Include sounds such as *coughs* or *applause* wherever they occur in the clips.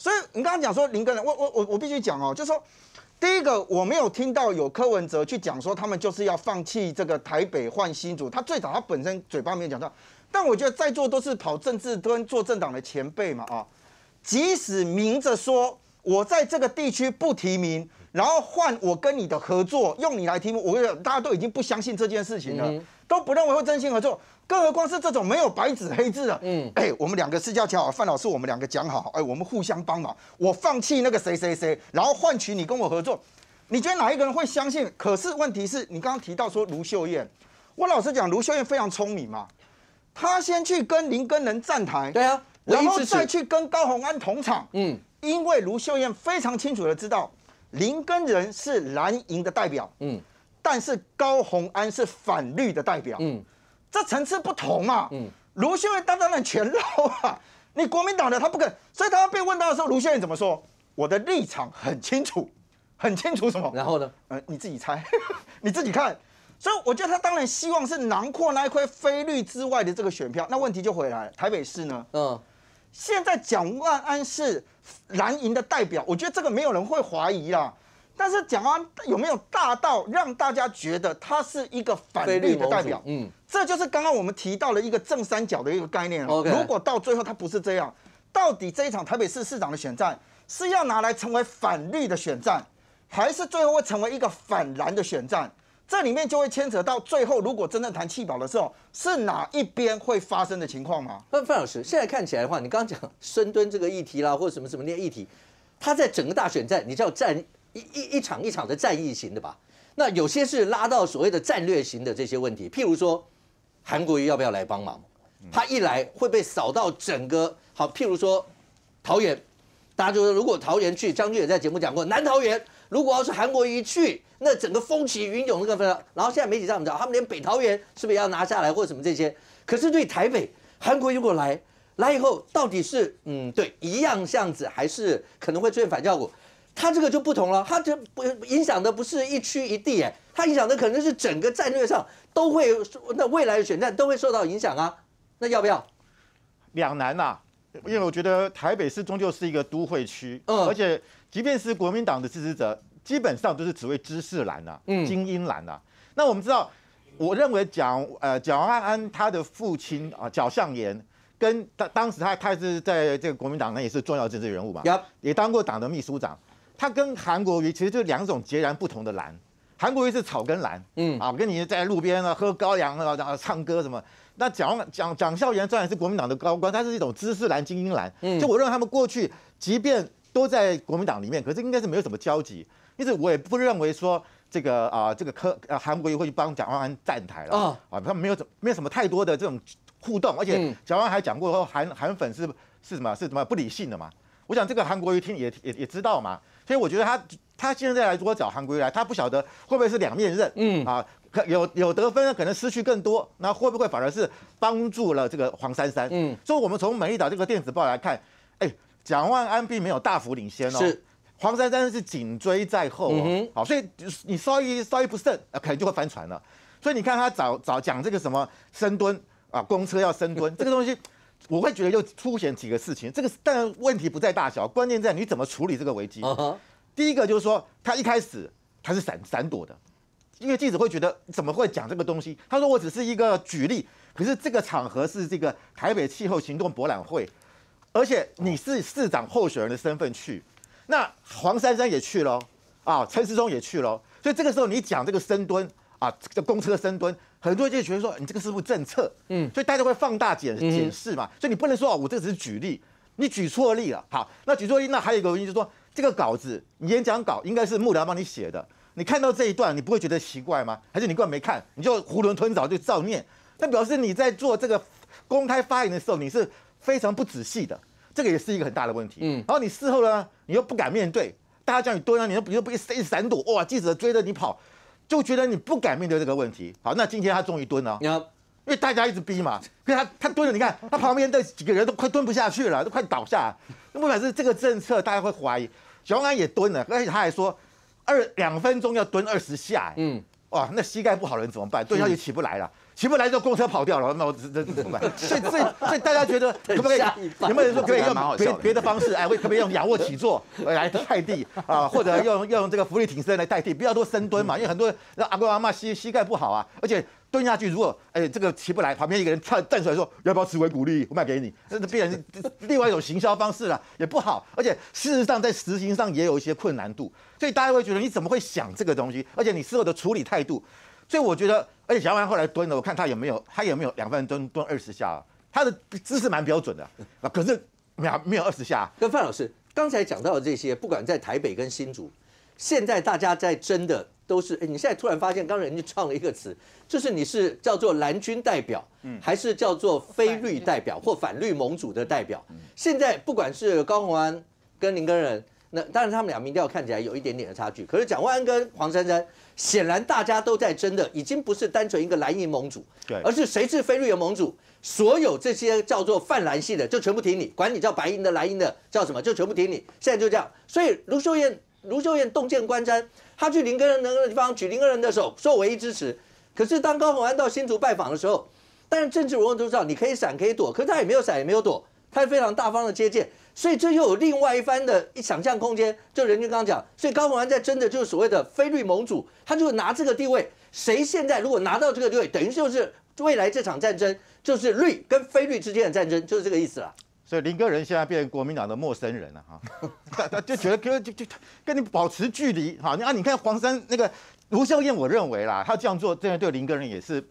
所以你刚刚讲说林根人，我我我我必须讲哦，就说第一个我没有听到有柯文哲去讲说他们就是要放弃这个台北换新主，他最早他本身嘴巴没有讲到，但我觉得在座都是跑政治跟做政党的前辈嘛啊，即使明着说我在这个地区不提名，然后换我跟你的合作，用你来提名，我跟大家都已经不相信这件事情了，都不认为会真心合作。更何况是这种没有白纸黑字的，嗯，哎，我们两个私交好，范老师，我们两个讲好，哎，我们互相帮忙，我放弃那个谁谁谁，然后换取你跟我合作，你觉得哪一个人会相信？可是问题是你刚刚提到说卢秀燕，我老实讲，卢秀燕非常聪明嘛，她先去跟林根仁站台，对啊，然后再去跟高鸿安同场，嗯，因为卢秀燕非常清楚的知道，林根仁是蓝营的代表，嗯，但是高鸿安是反绿的代表，嗯。这层次不同嘛，嗯，卢秀燕当然全漏啊，*laughs* 你国民党的他不肯，所以他被问到的时候，卢秀燕怎么说？我的立场很清楚，很清楚什么？然后呢？呃，你自己猜，*laughs* 你自己看。所以我觉得他当然希望是囊括那一块非绿之外的这个选票。那问题就回来，台北市呢？嗯，现在蒋万安是蓝营的代表，我觉得这个没有人会怀疑啦。但是，蒋安有没有大到让大家觉得他是一个反绿的代表？嗯，这就是刚刚我们提到了一个正三角的一个概念如果到最后他不是这样，到底这一场台北市市长的选战是要拿来成为反绿的选战，还是最后会成为一个反蓝的选战？这里面就会牵扯到最后，如果真正谈弃保的时候，是哪一边会发生的情况吗？范范老师，现在看起来的话，你刚刚讲深蹲这个议题啦，或者什么什么那个议题，他在整个大选战，你知道战。一一一场一场的战役型的吧，那有些是拉到所谓的战略型的这些问题，譬如说韩国瑜要不要来帮忙？他一来会被扫到整个好，譬如说桃园，大家就说如果桃园去，将军也在节目讲过，南桃园如果要是韩国瑜去，那整个风起云涌那个，然后现在媒体上怎么他们连北桃园是不是要拿下来或者什么这些？可是对台北，韩国瑜如果来，来以后到底是嗯对一样这样子，还是可能会出现反效果？他这个就不同了，他就不影响的不是一区一地，哎，他影响的可能是整个战略上都会，那未来的选战都会受到影响啊。那要不要？两难呐，因为我觉得台北市终究是一个都会区，嗯，而且即便是国民党的支持者，基本上都是只为知识蓝呐，精英蓝呐。那我们知道，我认为蒋呃蒋安安他的父亲啊蒋相延，跟他当时他他是在这个国民党呢也是重要政治人物嘛，也当过党的秘书长。它跟韩国瑜其实就两种截然不同的蓝，韩国瑜是草根蓝，嗯啊，跟你在路边啊喝高粱啊，然后唱歌什么。那蒋蒋蒋孝严虽然是国民党的高官，他是一种知识蓝精英蓝。嗯，就我认为他们过去即便都在国民党里面，可是应该是没有什么交集，因此，我也不认为说这个啊这个科啊，韩国瑜会去帮蒋万安站台了啊，啊，他没有怎没有什么太多的这种互动，而且蒋万还讲过说韩韩粉是是什么是什么不理性的嘛，我想这个韩国瑜听也也也知道嘛。所以我觉得他他现在来果找韩圭来，他不晓得会不会是两面刃，嗯啊，有有得分呢，可能失去更多，那会不会反而是帮助了这个黄珊珊？嗯，所以我们从美丽岛这个电子报来看，哎，蒋万安并没有大幅领先哦，黄珊珊是紧追在后哦，好，所以你稍一稍一不慎，可能就会翻船了。所以你看他找找讲这个什么深蹲啊，公车要深蹲 *laughs* 这个东西。我会觉得又出显几个事情，这个但问题不在大小，关键在你怎么处理这个危机。第一个就是说，他一开始他是闪闪躲的，因为记者会觉得怎么会讲这个东西？他说我只是一个举例，可是这个场合是这个台北气候行动博览会，而且你是市长候选人的身份去，那黄珊珊也去了，啊，陈世忠也去了，所以这个时候你讲这个深蹲，啊，这公车深蹲，很多人就觉得说你这个是不是政策？嗯，所以大家会放大解解释嘛。所以你不能说啊，我这只是举例，你举错例了。好，那举错例，那还有一个原因就是说，这个稿子，演讲稿应该是幕僚帮你写的，你看到这一段，你不会觉得奇怪吗？还是你根本没看，你就囫囵吞枣就照念？那表示你在做这个公开发言的时候，你是非常不仔细的，这个也是一个很大的问题。嗯，然后你事后呢，你又不敢面对，大家叫你蹲啊，你又不不一闪躲，哇，记者追着你跑。就觉得你不敢面对这个问题，好，那今天他终于蹲了，因为大家一直逼嘛，所以他他蹲了，你看他旁边的几个人都快蹲不下去了，都快倒下。那不管是这个政策大家会怀疑，小安也蹲了，而且他还说二两分钟要蹲二十下，嗯，哇，那膝盖不好的人怎么办？蹲下去起不来了。起不来就公车跑掉了，那我这这怎么办？所以，所以，所以大家觉得可不可以？有没有人说可以用别别的方式？哎，会可以用仰卧起坐来代替啊，或者用用这个浮力挺身来代替，不要做深蹲嘛，因为很多人阿公阿妈膝膝盖不好啊，而且蹲下去如果哎这个起不来，旁边一个人站站出来说，要不要吃维古力卖给你？*laughs* 那必变另外一种行销方式了，也不好，而且事实上在实行上也有一些困难度，所以大家会觉得你怎么会想这个东西？而且你事后的处理态度。所以我觉得，而且小安后来蹲的，我看他有没有，他有没有两分钟蹲二十下？他的姿势蛮标准的，啊，可是没有没有二十下。跟范老师刚才讲到的这些，不管在台北跟新竹，现在大家在争的都是，你现在突然发现，刚才人家创了一个词，就是你是叫做蓝军代表，还是叫做非绿代表或反绿盟主的代表？现在不管是高鸿安跟林根仁。那当然，他们俩民调看起来有一点点的差距。可是蒋万安跟黄珊珊，显然大家都在争的，已经不是单纯一个蓝银盟主，对，而是谁是菲律宾盟主。所有这些叫做泛蓝系的，就全部听你，管你叫白银的、蓝银的，叫什么就全部听你。现在就这样。所以卢秀燕、卢秀燕洞见观瞻，她去林根人那个地方举林根人的手，受唯一支持。可是当高鸿安到新竹拜访的时候，但是政治人物都知道你可以闪可以躲，可是他也没有闪也没有躲。他是非常大方的接见，所以这又有另外一番的一想象空间。就人君刚刚讲，所以高鸿安在争的，就是所谓的菲律盟主，他就拿这个地位，谁现在如果拿到这个地位，等于就是未来这场战争就是绿跟菲律之间的战争，就是这个意思了。所以林戈人现在变国民党的陌生人了哈，就觉得哥就就跟你保持距离哈。那你看黄山那个卢孝燕，我认为啦，他这样做真的对林戈人也是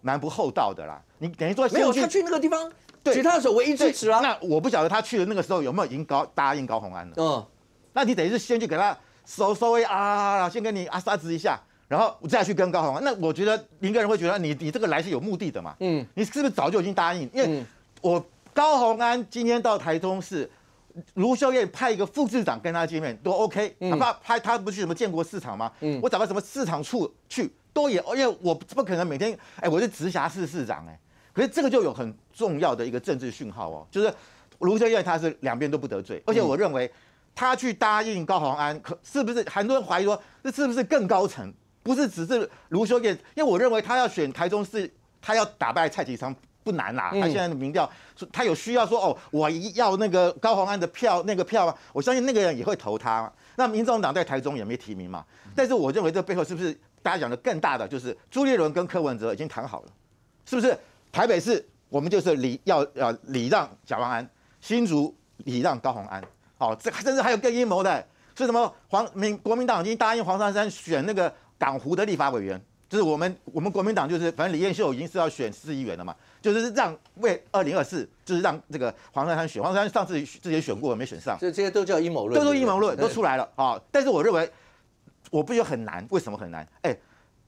蛮不厚道的啦。你等于说没有他去那个地方。其他时候我一直支持啊，那我不晓得他去的那个时候有没有已经高答应高红安了。嗯，那你等于是先去给他稍稍微啊，先跟你啊撒子一下，然后我再去跟高红安。那我觉得林个人会觉得你你这个来是有目的的嘛。嗯，你是不是早就已经答应？因为我高红安今天到台中市，卢秀燕派一个副市长跟他见面都 OK，哪怕派他不是什么建国市场吗？嗯，我找个什么市场处去都也，因为我不不可能每天，哎，我是直辖市市长哎。可是这个就有很重要的一个政治讯号哦，就是卢修燕他是两边都不得罪，而且我认为他去答应高鸿安，可是不是很多人怀疑说，这是不是更高层？不是只是卢修燕，因为我认为他要选台中市，他要打败蔡其昌不难呐，他现在的民调，他有需要说哦，我要那个高鸿安的票，那个票，我相信那个人也会投他。那民众党在台中也没提名嘛，但是我认为这背后是不是大家讲的更大的，就是朱立伦跟柯文哲已经谈好了，是不是？台北市，我们就是礼要要礼让贾万安，新竹礼让高鸿安，哦，这甚至还有更阴谋的，是什么？黄民国民党已经答应黄珊珊选那个港湖的立法委员，就是我们我们国民党就是，反正李彦秀已经是要选市议员了嘛，就是让为二零二四，就是让这个黄珊珊选。黄珊珊上次自己选过没选上？这这些都叫阴谋论，都是阴谋论，都出来了啊！但是我认为我不觉得很难，为什么很难？哎。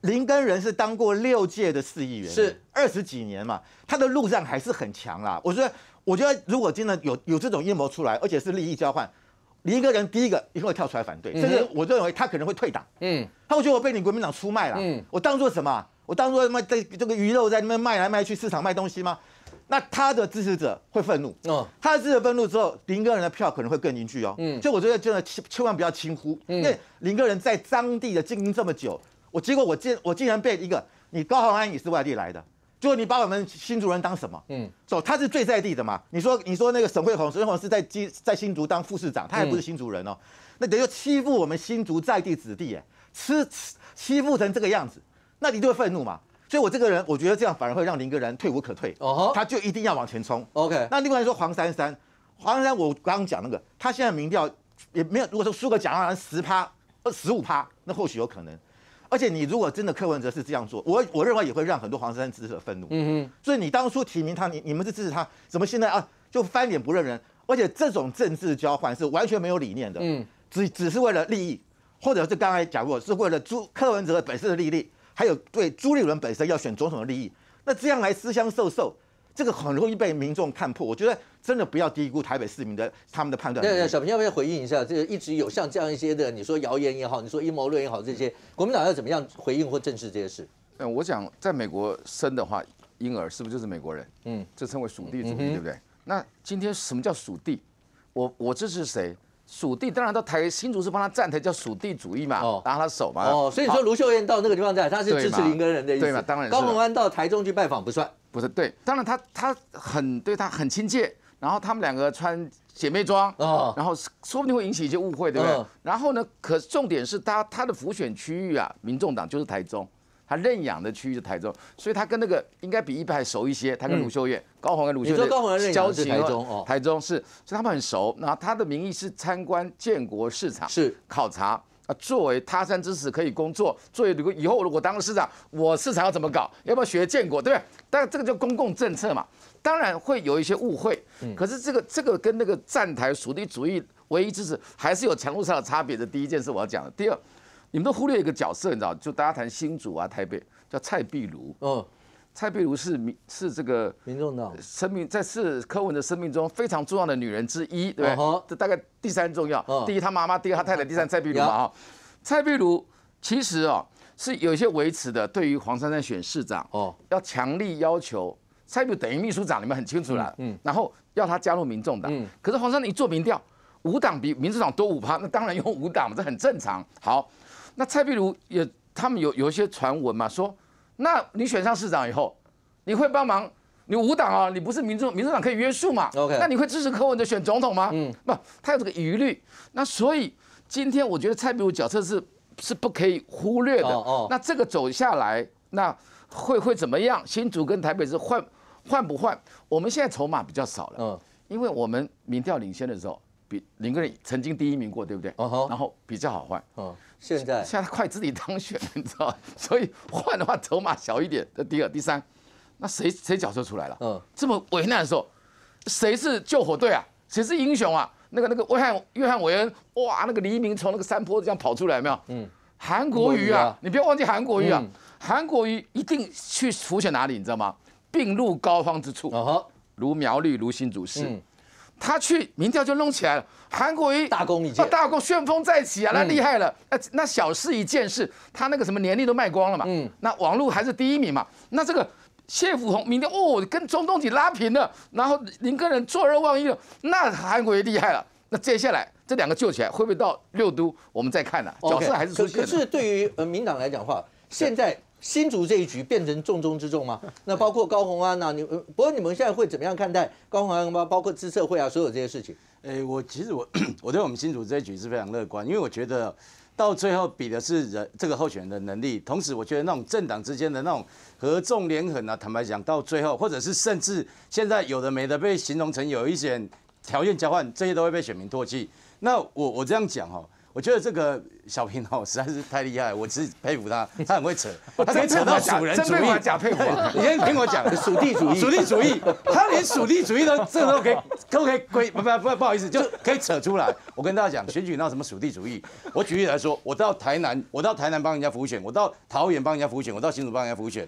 林根仁是当过六届的市议员，是二十几年嘛，他的路障还是很强啦。我觉得，我觉得如果真的有有这种阴谋出来，而且是利益交换，林根仁第一个一定会跳出来反对，甚至我认为他可能会退党。嗯，他会觉得我被你国民党出卖了。嗯，我当做什么？我当做什这这个鱼肉在那边卖来卖去市场卖东西吗？那他的支持者会愤怒。嗯，他的支持者愤怒之后，林根仁的票可能会更凝聚哦。嗯，所以我觉得真的千万不要轻忽，因为林根仁在当地的经营这么久。我结果我竟我竟然被一个你高浩安也是外地来的，结果你把我们新竹人当什么？嗯，走他是最在地的嘛？你说你说那个沈会红沈会红是在基在新竹当副市长，他也不是新竹人哦，那等于欺负我们新竹在地子弟耶，吃欺负成这个样子，那你就会愤怒嘛？所以我这个人我觉得这样反而会让林个人退无可退，哦他就一定要往前冲。OK，那另外说黄珊珊，黄珊珊我刚刚讲那个，他现在民调也没有，如果说输个蒋万安十趴呃十五趴，那或许有可能。而且你如果真的柯文哲是这样做，我我认为也会让很多黄山支持愤怒。嗯所以你当初提名他，你你们是支持他，怎么现在啊就翻脸不认人？而且这种政治交换是完全没有理念的，嗯，只只是为了利益，或者是刚才讲过是为了朱柯文哲本身的利益，还有对朱立伦本身要选总统的利益，那这样来私相授受。这个很容易被民众看破，我觉得真的不要低估台北市民的他们的判断。对，小平要不要回应一下？这个一直有像这样一些的，你说谣言也好，你说阴谋论也好，这些国民党要怎么样回应或正视这些事？嗯，我想在美国生的话，婴儿是不是就是美国人？嗯，这称为属地主义，对不对？那今天什么叫属地？我我这是谁？属地当然到台新竹是帮他站台，叫属地主义嘛，拉他手嘛。哦，所以说卢秀燕到那个地方站，他是支持林根人的意思。对嘛，当然。高虹安到台中去拜访不算。不是对，当然他他很对他很亲切，然后他们两个穿姐妹装，啊，然后说不定会引起一些误会，对不对？然后呢，可重点是他他的浮选区域啊，民众党就是台中，他认养的区域是台中，所以他跟那个应该比一般还熟一些，他跟卢秀燕、高虹、跟卢秀你高虹交情台中哦，台中是，所以他们很熟。然后他的名义是参观建国市场是考察。作为他山之石可以工作，作为如果以后如果当了市长，我市场要怎么搞？要不要学建国，对不对？但这个叫公共政策嘛，当然会有一些误会。可是这个这个跟那个站台属地主义唯一就是还是有强度上的差别的。第一件事我要讲的，第二，你们都忽略一个角色，你知道？就大家谈新主啊，台北叫蔡壁如，嗯。蔡碧如是民是这个民众党生命，在是柯文的生命中非常重要的女人之一，对不对？这大概第三重要，第一他妈妈，第二他太太，第三蔡碧如嘛。蔡碧如其实哦是有些维持的，对于黄珊珊选市长哦，要强力要求蔡碧如等于秘书长，你们很清楚啦。嗯。然后要他加入民众党，可是黄珊一做民调，五党比民主党多五趴，那当然用五党嘛，这很正常。好，那蔡碧如也，他们有有一些传闻嘛，说。那你选上市长以后，你会帮忙？你五党啊，你不是民主民主党可以约束嘛？OK。那你会支持柯文哲选总统吗？嗯，不，他有这个疑虑。那所以今天我觉得蔡英如角色是是不可以忽略的。哦哦。那这个走下来，那会会怎么样？新竹跟台北是换换不换？我们现在筹码比较少了。嗯。因为我们民调领先的时候。比林个人曾经第一名过，对不对？然后比较好换。嗯，现在现在快自己当选了，你知道所以换的话筹码小一点。那第二、第三，那谁谁角色出来了？嗯，这么危难的时候，谁是救火队啊？谁是英雄啊？那个那个约翰约翰韦恩，哇，那个黎明从那个山坡这样跑出来没有？嗯，韩国瑜啊，你不要忘记韩国瑜啊，韩国瑜一定去浮选哪里，你知道吗？病入膏肓之处，如苗栗如新竹是。他去民调就弄起来了，韩国瑜大功一件，大功旋风再起啊，那厉害了。那那小事一件事，他那个什么年历都卖光了嘛，那网络还是第一名嘛。那这个谢富宏民调哦，跟中东西拉平了，然后林根人坐而望一了，那韩国瑜厉害了。那接下来这两个救起来，会不会到六都我们再看呢？角色还是出现了。可是对于呃民党来讲话，现在。新竹这一局变成重中之重吗？*laughs* 那包括高鸿安啊，你不过你们现在会怎么样看待高鸿安？包括资策会啊，所有这些事情。诶，我其实我 *coughs* 我对我们新竹这一局是非常乐观，因为我觉得到最后比的是人这个候选人的能力。同时，我觉得那种政党之间的那种合纵连横啊，坦白讲，到最后或者是甚至现在有的没的被形容成有一些条件交换，这些都会被选民唾弃。那我我这样讲哈。我觉得这个小平哦实在是太厉害，我只是佩服他，*laughs* 他很会扯，他可以扯到主人主义，假佩服。*laughs* 你先听我讲，属地主义，属地主义，*laughs* 他连属地主义都这都可以，可不可以？归不不不不好意思，就是可以扯出来。我跟大家讲，选举闹什么属地主义，我举例来说，我到台南，我到台南帮人家务选，我到桃园帮人家务选，我到新竹帮人家务选。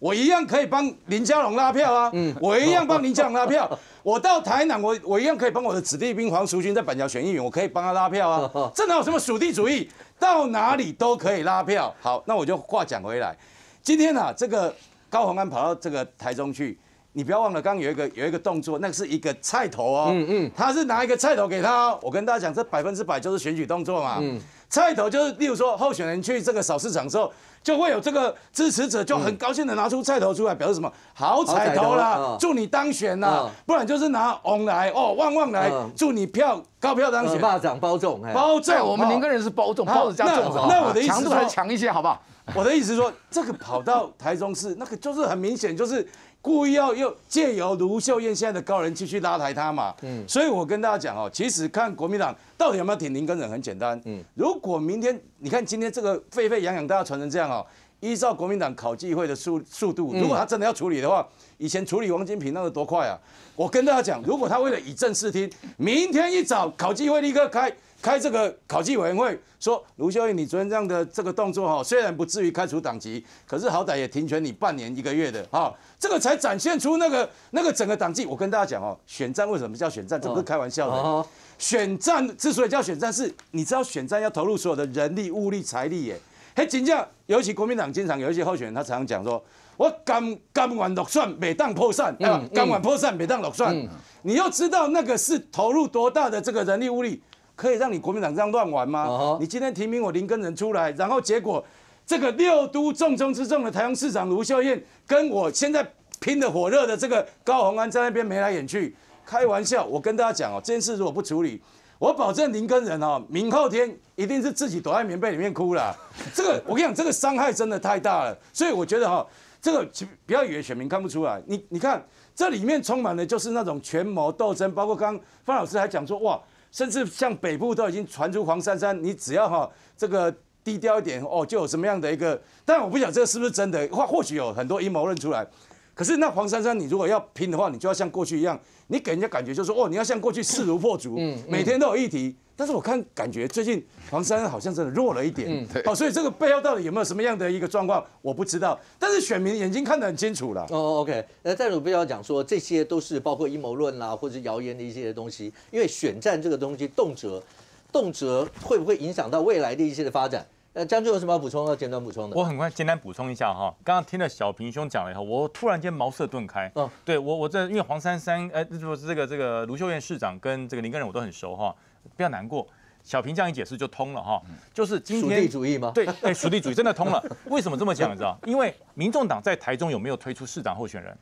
我一样可以帮林佳龙拉票啊，我一样帮林佳龙拉票。*laughs* 我到台南，我我一样可以帮我的子弟兵黄淑君在板桥选议员，我可以帮他拉票啊。*laughs* 这哪有什么属地主义？到哪里都可以拉票。好，那我就话讲回来，今天啊，这个高鸿安跑到这个台中去。你不要忘了，刚刚有一个有一个动作，那是一个菜头哦，嗯嗯，他是拿一个菜头给他，我跟大家讲，这百分之百就是选举动作嘛，嗯，菜头就是例如说候选人去这个扫市场的时候，就会有这个支持者就很高兴的拿出菜头出来，表示什么好彩头啦，祝你当选啦。不然就是拿红来哦，旺旺来，祝你票高票当选，大涨包中包中，我们宁跟人是包中包子加粽子，那我的意思还强一些好不好？我的意思说，这个跑到台中市，那个就是很明显就是。故意要又借由卢秀燕现在的高人继去拉抬他嘛？嗯，所以我跟大家讲哦，其实看国民党到底有没有挺林根人很简单。嗯，如果明天你看今天这个沸沸扬扬，大家传成这样哦，依照国民党考纪会的速速度，如果他真的要处理的话，以前处理王金平那个多快啊？我跟大家讲，如果他为了以正视听，明天一早考纪会立刻开。开这个考纪委员会说，卢秀一，你昨天这样的这个动作哈，虽然不至于开除党籍，可是好歹也停权你半年一个月的哈，这个才展现出那个那个整个党纪。我跟大家讲哦，选战为什么叫选战？这不是开玩笑的。选战之所以叫选战，是你知道选战要投入所有的人力、物力、财力耶。嘿，真正尤其国民党经常有一些候选人，他常常讲说，我刚刚完落选，每当破散，刚完破散，每当落选。你要知道那个是投入多大的这个人力物力。可以让你国民党这样乱玩吗？你今天提名我林根人出来，然后结果这个六都重中之重的台中市长卢秀燕，跟我现在拼的火热的这个高鸿安在那边眉来眼去，开玩笑，我跟大家讲哦，这件事如果不处理，我保证林根人哦，明后天一定是自己躲在棉被里面哭了。这个我跟你讲，这个伤害真的太大了。所以我觉得哈，这个不要以为选民看不出来，你你看这里面充满的就是那种权谋斗争，包括刚范老师还讲说哇。甚至像北部都已经传出黄珊珊，你只要哈这个低调一点哦，就有什么样的一个？但我不晓得这个是不是真的，或或许有很多阴谋论出来。可是那黄珊珊，你如果要拼的话，你就要像过去一样，你给人家感觉就是说哦，你要像过去势如破竹，每天都有议题。但是我看感觉最近黄山好像真的弱了一点，哦，所以这个背后到底有没有什么样的一个状况，我不知道。但是选民眼睛看得很清楚了。哦，OK。那赞助不要讲说这些都是包括阴谋论啦，或者是谣言的一些东西，因为选战这个东西动辄，动辄会不会影响到未来的一些的发展？那将军有什么要补充要简短补充的？我很快简单补充一下哈。刚刚听了小平兄讲了以后，我突然间茅塞顿开。嗯，对我，我这因为黄山山，呃，就是这个这个卢秀燕市长跟这个林根仁我都很熟哈。不要难过，小平这样一解释就通了哈，就是今天属地主义吗？对，哎，属地主义真的通了。为什么这么讲？你知道因为民众党在台中有没有推出市长候选人？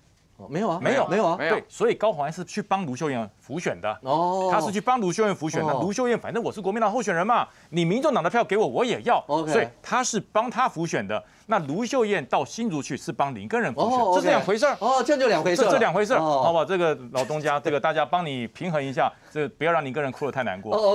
没有啊，没有，没有啊，没有。对，所以高安是去帮卢秀燕辅选的。哦，他是去帮卢秀燕辅选的。卢秀燕反正我是国民党候选人嘛，你民众党的票给我，我也要。所以他是帮他辅选的。那卢秀燕到新竹去是帮林根人辅选，这是两回事儿。哦，这就两回事儿，是两回事好吧，这个老东家，这个大家帮你平衡一下，这不要让林根人哭得太难过。